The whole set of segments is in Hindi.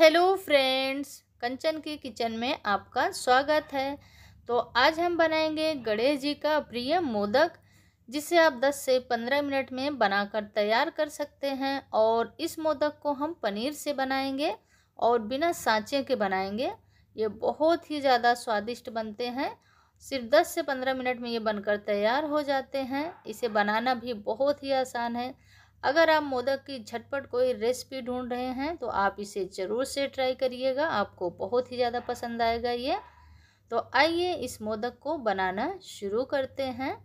हेलो फ्रेंड्स कंचन की किचन में आपका स्वागत है तो आज हम बनाएंगे गणेश जी का प्रिय मोदक जिसे आप 10 से 15 मिनट में बनाकर तैयार कर सकते हैं और इस मोदक को हम पनीर से बनाएंगे और बिना सांचे के बनाएंगे ये बहुत ही ज़्यादा स्वादिष्ट बनते हैं सिर्फ 10 से 15 मिनट में ये बनकर तैयार हो जाते हैं इसे बनाना भी बहुत ही आसान है अगर आप मोदक की झटपट कोई रेसिपी ढूंढ रहे हैं तो आप इसे ज़रूर से ट्राई करिएगा आपको बहुत ही ज़्यादा पसंद आएगा ये तो आइए इस मोदक को बनाना शुरू करते हैं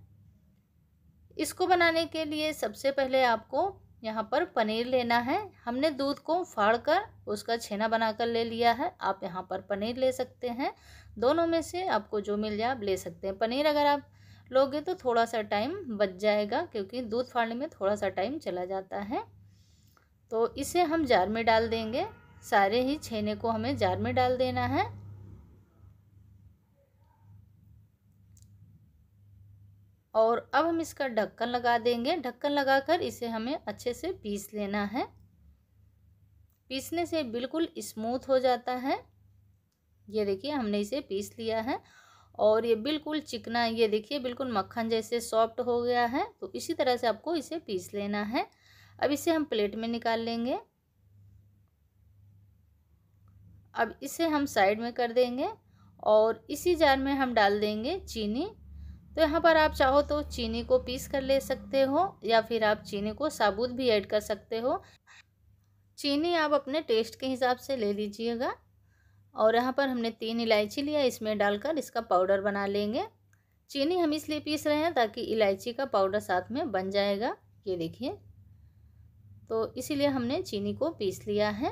इसको बनाने के लिए सबसे पहले आपको यहाँ पर पनीर लेना है हमने दूध को फाड़ कर उसका छेना बनाकर ले लिया है आप यहाँ पर पनीर ले सकते हैं दोनों में से आपको जो मिल जाए आप ले सकते हैं पनीर अगर आप लोगे तो थोड़ा सा टाइम बच जाएगा क्योंकि दूध फाड़ने में थोड़ा सा टाइम चला जाता है तो इसे हम जार में डाल देंगे सारे ही छेने को हमें जार में डाल देना है और अब हम इसका ढक्कन लगा देंगे ढक्कन लगाकर इसे हमें अच्छे से पीस लेना है पीसने से बिल्कुल स्मूथ हो जाता है ये देखिए हमने इसे पीस लिया है और ये बिल्कुल चिकना ये देखिए बिल्कुल मक्खन जैसे सॉफ्ट हो गया है तो इसी तरह से आपको इसे पीस लेना है अब इसे हम प्लेट में निकाल लेंगे अब इसे हम साइड में कर देंगे और इसी जार में हम डाल देंगे चीनी तो यहाँ पर आप चाहो तो चीनी को पीस कर ले सकते हो या फिर आप चीनी को साबुत भी ऐड कर सकते हो चीनी आप अपने टेस्ट के हिसाब से ले लीजिएगा और यहाँ पर हमने तीन इलायची लिया इसमें डालकर इसका पाउडर बना लेंगे चीनी हम इसलिए पीस रहे हैं ताकि इलायची का पाउडर साथ में बन जाएगा ये देखिए तो इसीलिए हमने चीनी को पीस लिया है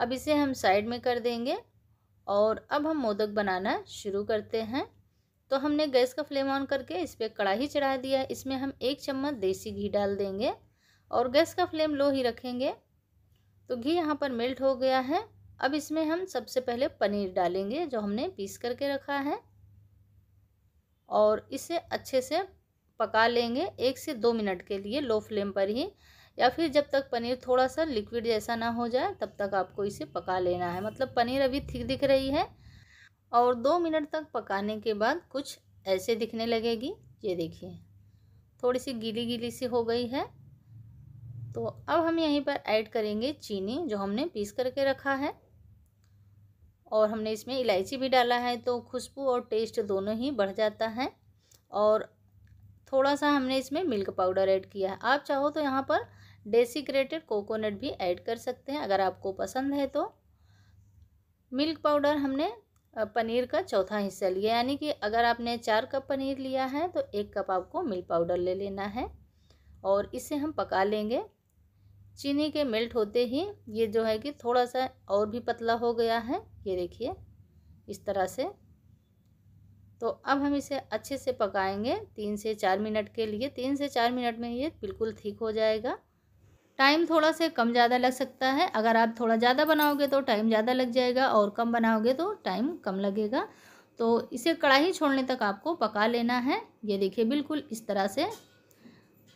अब इसे हम साइड में कर देंगे और अब हम मोदक बनाना शुरू करते हैं तो हमने गैस का फ्लेम ऑन करके इस पर कढ़ाई चढ़ा दिया इसमें हम एक चम्मच देसी घी डाल देंगे और गैस का फ्लेम लो ही रखेंगे तो घी यहाँ पर मेल्ट हो गया है अब इसमें हम सबसे पहले पनीर डालेंगे जो हमने पीस करके रखा है और इसे अच्छे से पका लेंगे एक से दो मिनट के लिए लो फ्लेम पर ही या फिर जब तक पनीर थोड़ा सा लिक्विड जैसा ना हो जाए तब तक आपको इसे पका लेना है मतलब पनीर अभी थिक दिख रही है और दो मिनट तक पकाने के बाद कुछ ऐसे दिखने लगेगी ये देखिए थोड़ी सी गीली गीली सी हो गई है तो अब हम यहीं पर ऐड करेंगे चीनी जो हमने पीस करके रखा है और हमने इसमें इलायची भी डाला है तो खुशबू और टेस्ट दोनों ही बढ़ जाता है और थोड़ा सा हमने इसमें मिल्क पाउडर ऐड किया है आप चाहो तो यहाँ पर डेसिक्रेटेड कोकोनट भी ऐड कर सकते हैं अगर आपको पसंद है तो मिल्क पाउडर हमने पनीर का चौथा हिस्सा लिया यानी कि अगर आपने चार कप पनीर लिया है तो एक कप आपको मिल्क पाउडर ले लेना है और इसे हम पका लेंगे चीनी के मेल्ट होते ही ये जो है कि थोड़ा सा और भी पतला हो गया है ये देखिए इस तरह से तो अब हम इसे अच्छे से पकाएंगे तीन से चार मिनट के लिए तीन से चार मिनट में ये बिल्कुल ठीक हो जाएगा टाइम थोड़ा से कम ज़्यादा लग सकता है अगर आप थोड़ा ज़्यादा बनाओगे तो टाइम ज़्यादा लग जाएगा और कम बनाओगे तो टाइम कम लगेगा तो इसे कढ़ाई छोड़ने तक आपको पका लेना है ये देखिए बिल्कुल इस तरह से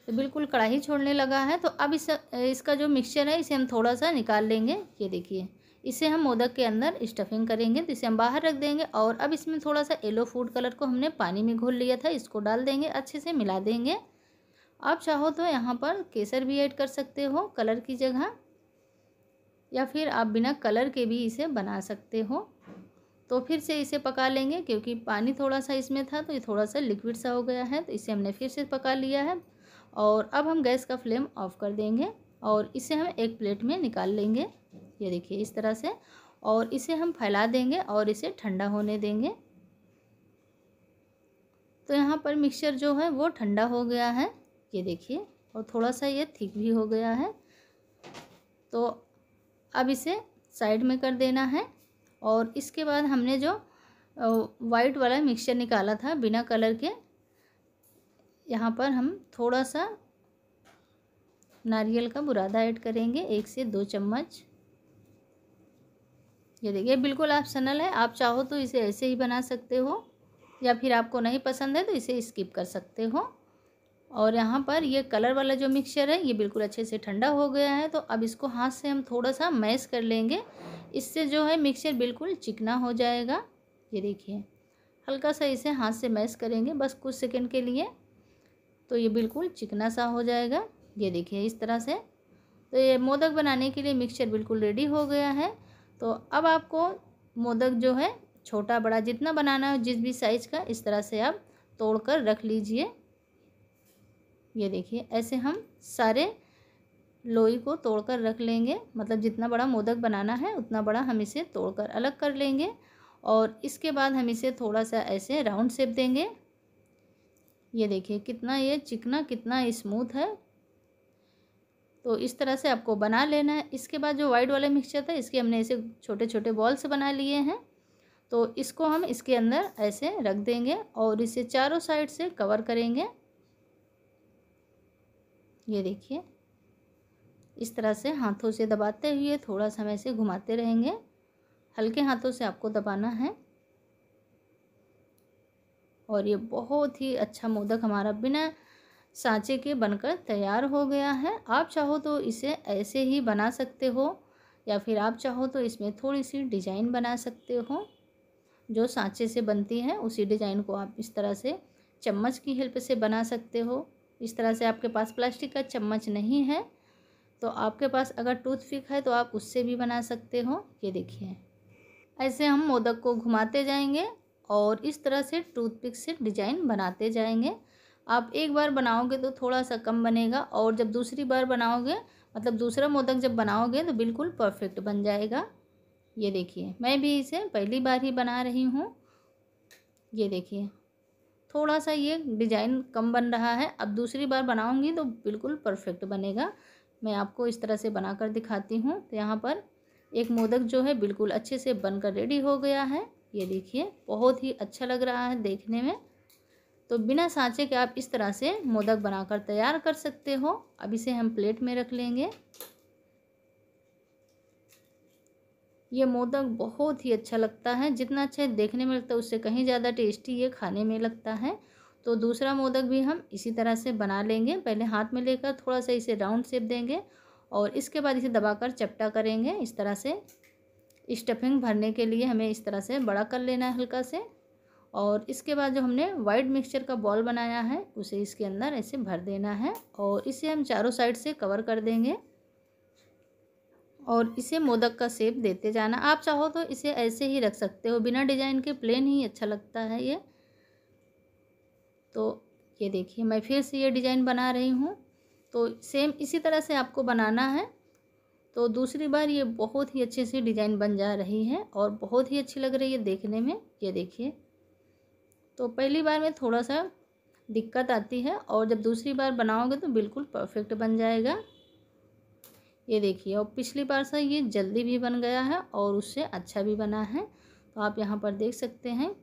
तो बिल्कुल कढ़ाई छोड़ने लगा है तो अब इस इसका जो मिक्सचर है इसे हम थोड़ा सा निकाल लेंगे ये देखिए इसे हम मोदक के अंदर स्टफिंग करेंगे तो इसे हम बाहर रख देंगे और अब इसमें थोड़ा सा येलो फूड कलर को हमने पानी में घोल लिया था इसको डाल देंगे अच्छे से मिला देंगे आप चाहो तो यहाँ पर केसर भी ऐड कर सकते हो कलर की जगह या फिर आप बिना कलर के भी इसे बना सकते हो तो फिर से इसे पका लेंगे क्योंकि पानी थोड़ा सा इसमें था तो ये थोड़ा सा लिक्विड सा हो गया है तो इसे हमने फिर से पका लिया है और अब हम गैस का फ्लेम ऑफ कर देंगे और इसे हम एक प्लेट में निकाल लेंगे ये देखिए इस तरह से और इसे हम फैला देंगे और इसे ठंडा होने देंगे तो यहाँ पर मिक्सचर जो है वो ठंडा हो गया है ये देखिए और थोड़ा सा ये थिक भी हो गया है तो अब इसे साइड में कर देना है और इसके बाद हमने जो वाइट वाला मिक्सचर निकाला था बिना कलर के यहाँ पर हम थोड़ा सा नारियल का बुरादा ऐड करेंगे एक से दो चम्मच ये देखिए बिल्कुल आप सनल है आप चाहो तो इसे ऐसे ही बना सकते हो या फिर आपको नहीं पसंद है तो इसे स्किप कर सकते हो और यहाँ पर ये कलर वाला जो मिक्सचर है ये बिल्कुल अच्छे से ठंडा हो गया है तो अब इसको हाथ से हम थोड़ा सा मैश कर लेंगे इससे जो है मिक्सचर बिल्कुल चिकना हो जाएगा ये देखिए हल्का सा इसे हाथ से मैश करेंगे बस कुछ सेकेंड के लिए तो ये बिल्कुल चिकना सा हो जाएगा ये देखिए इस तरह से तो ये मोदक बनाने के लिए मिक्सचर बिल्कुल रेडी हो गया है तो अब आपको मोदक जो है छोटा बड़ा जितना बनाना है जिस भी साइज़ का इस तरह से आप तोड़ कर रख लीजिए ये देखिए ऐसे हम सारे लोई को तोड़कर रख लेंगे मतलब जितना बड़ा मोदक बनाना है उतना बड़ा हम इसे तोड़कर अलग कर लेंगे और इसके बाद हम इसे थोड़ा सा ऐसे राउंड शेप देंगे ये देखिए कितना ये चिकना कितना स्मूथ है तो इस तरह से आपको बना लेना है इसके बाद जो वाइट वाला मिक्सचर था इसके हमने ऐसे छोटे छोटे बॉल्स बना लिए हैं तो इसको हम इसके अंदर ऐसे रख देंगे और इसे चारों साइड से कवर करेंगे ये देखिए इस तरह से हाथों से दबाते हुए थोड़ा समय से घुमाते रहेंगे हल्के हाथों से आपको दबाना है और ये बहुत ही अच्छा मोदक हमारा बिना सांचे के बनकर तैयार हो गया है आप चाहो तो इसे ऐसे ही बना सकते हो या फिर आप चाहो तो इसमें थोड़ी सी डिजाइन बना सकते हो जो सांचे से बनती है उसी डिज़ाइन को आप इस तरह से चम्मच की हेल्प से बना सकते हो इस तरह से आपके पास प्लास्टिक का चम्मच नहीं है तो आपके पास अगर टूथपिक है तो आप उससे भी बना सकते हो ये देखिए ऐसे हम मोदक को घुमाते जाएंगे और इस तरह से टूथपिक से डिजाइन बनाते जाएंगे आप एक बार बनाओगे तो थोड़ा सा कम बनेगा और जब दूसरी बार बनाओगे मतलब दूसरा मोदक जब बनाओगे तो बिल्कुल परफेक्ट बन जाएगा ये देखिए मैं भी इसे पहली बार ही बना रही हूँ ये देखिए थोड़ा सा ये डिजाइन कम बन रहा है अब दूसरी बार बनाऊंगी तो बिल्कुल परफेक्ट बनेगा मैं आपको इस तरह से बनाकर दिखाती हूँ तो यहाँ पर एक मोदक जो है बिल्कुल अच्छे से बनकर रेडी हो गया है ये देखिए बहुत ही अच्छा लग रहा है देखने में तो बिना सांचे के आप इस तरह से मोदक बनाकर तैयार कर सकते हो अब इसे हम प्लेट में रख लेंगे ये मोदक बहुत ही अच्छा लगता है जितना अच्छा देखने में लगता है उससे कहीं ज़्यादा टेस्टी ये खाने में लगता है तो दूसरा मोदक भी हम इसी तरह से बना लेंगे पहले हाथ में लेकर थोड़ा सा इसे राउंड शेप देंगे और इसके बाद इसे दबाकर चपटा करेंगे इस तरह से स्टफिंग भरने के लिए हमें इस तरह से बड़ा कर लेना है हल्का से और इसके बाद जो हमने वाइट मिक्सचर का बॉल बनाया है उसे इसके अंदर ऐसे भर देना है और इसे हम चारों साइड से कवर कर देंगे और इसे मोदक का सेप देते जाना आप चाहो तो इसे ऐसे ही रख सकते हो बिना डिजाइन के प्लेन ही अच्छा लगता है ये तो ये देखिए मैं फिर से ये डिज़ाइन बना रही हूँ तो सेम इसी तरह से आपको बनाना है तो दूसरी बार ये बहुत ही अच्छे से डिज़ाइन बन जा रही है और बहुत ही अच्छी लग रही है देखने में ये देखिए तो पहली बार में थोड़ा सा दिक्कत आती है और जब दूसरी बार बनाओगे तो बिल्कुल परफेक्ट बन जाएगा ये देखिए और पिछली बार से ये जल्दी भी बन गया है और उससे अच्छा भी बना है तो आप यहाँ पर देख सकते हैं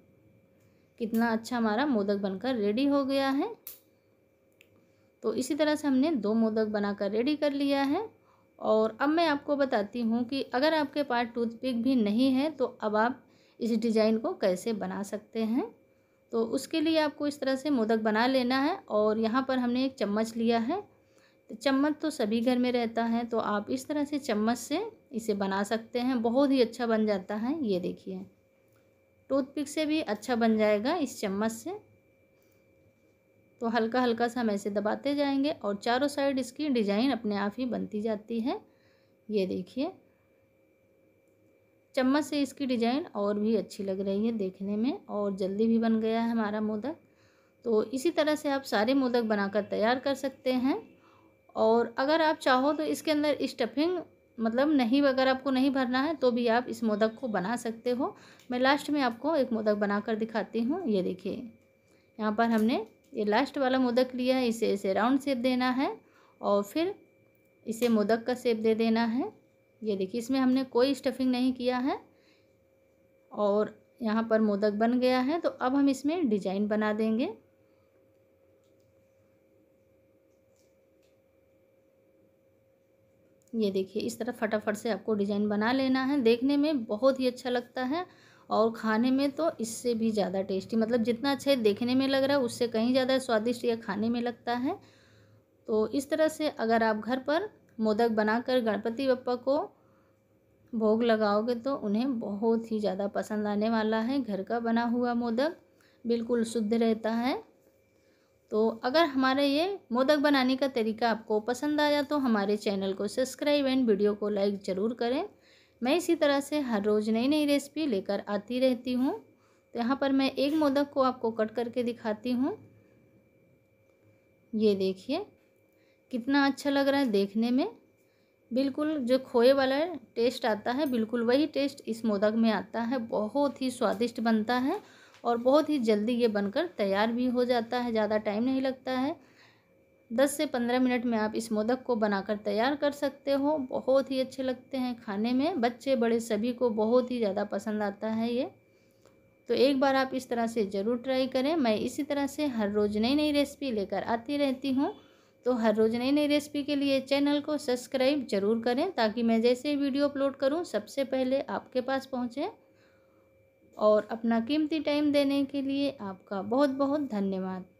कितना अच्छा हमारा मोदक बनकर रेडी हो गया है तो इसी तरह से हमने दो मोदक बनाकर रेडी कर लिया है और अब मैं आपको बताती हूँ कि अगर आपके पास टूथपिक भी नहीं है तो अब आप इस डिज़ाइन को कैसे बना सकते हैं तो उसके लिए आपको इस तरह से मोदक बना लेना है और यहाँ पर हमने एक चम्मच लिया है चम्मच तो सभी घर में रहता है तो आप इस तरह से चम्मच से इसे बना सकते हैं बहुत ही अच्छा बन जाता है ये देखिए टूथपिक से भी अच्छा बन जाएगा इस चम्मच से तो हल्का हल्का सा हम ऐसे दबाते जाएंगे और चारों साइड इसकी डिजाइन अपने आप ही बनती जाती है ये देखिए चम्मच से इसकी डिजाइन और भी अच्छी लग रही है देखने में और जल्दी भी बन गया है हमारा मोदक तो इसी तरह से आप सारे मोदक बनाकर तैयार कर सकते हैं और अगर आप चाहो तो इसके अंदर स्टफिंग मतलब नहीं अगर आपको नहीं भरना है तो भी आप इस मोदक को बना सकते हो मैं लास्ट में आपको एक मोदक बनाकर दिखाती हूँ ये देखिए यहाँ पर हमने ये लास्ट वाला मोदक लिया है इसे इसे राउंड शेप देना है और फिर इसे मोदक का शेप दे देना है ये देखिए इसमें हमने कोई स्टफिंग नहीं किया है और यहाँ पर मोदक बन गया है तो अब हम इसमें डिजाइन बना देंगे ये देखिए इस तरह फटाफट से आपको डिज़ाइन बना लेना है देखने में बहुत ही अच्छा लगता है और खाने में तो इससे भी ज़्यादा टेस्टी मतलब जितना अच्छा देखने में लग रहा है उससे कहीं ज़्यादा स्वादिष्ट यह खाने में लगता है तो इस तरह से अगर आप घर पर मोदक बनाकर गणपति बप्पा को भोग लगाओगे तो उन्हें बहुत ही ज़्यादा पसंद आने वाला है घर का बना हुआ मोदक बिल्कुल शुद्ध रहता है तो अगर हमारे ये मोदक बनाने का तरीका आपको पसंद आया तो हमारे चैनल को सब्सक्राइब एंड वीडियो को लाइक ज़रूर करें मैं इसी तरह से हर रोज़ नई नई रेसिपी लेकर आती रहती हूँ तो यहाँ पर मैं एक मोदक को आपको कट करके दिखाती हूँ ये देखिए कितना अच्छा लग रहा है देखने में बिल्कुल जो खोए वाला टेस्ट आता है बिल्कुल वही टेस्ट इस मोदक में आता है बहुत ही स्वादिष्ट बनता है और बहुत ही जल्दी ये बनकर तैयार भी हो जाता है ज़्यादा टाइम नहीं लगता है 10 से 15 मिनट में आप इस मोदक को बनाकर तैयार कर सकते हो बहुत ही अच्छे लगते हैं खाने में बच्चे बड़े सभी को बहुत ही ज़्यादा पसंद आता है ये तो एक बार आप इस तरह से ज़रूर ट्राई करें मैं इसी तरह से हर रोज़ नई नई रेसिपी लेकर आती रहती हूँ तो हर रोज़ नई नई रेसिपी के लिए चैनल को सब्सक्राइब ज़रूर करें ताकि मैं जैसे वीडियो अपलोड करूँ सबसे पहले आपके पास पहुँचें और अपना कीमती टाइम देने के लिए आपका बहुत बहुत धन्यवाद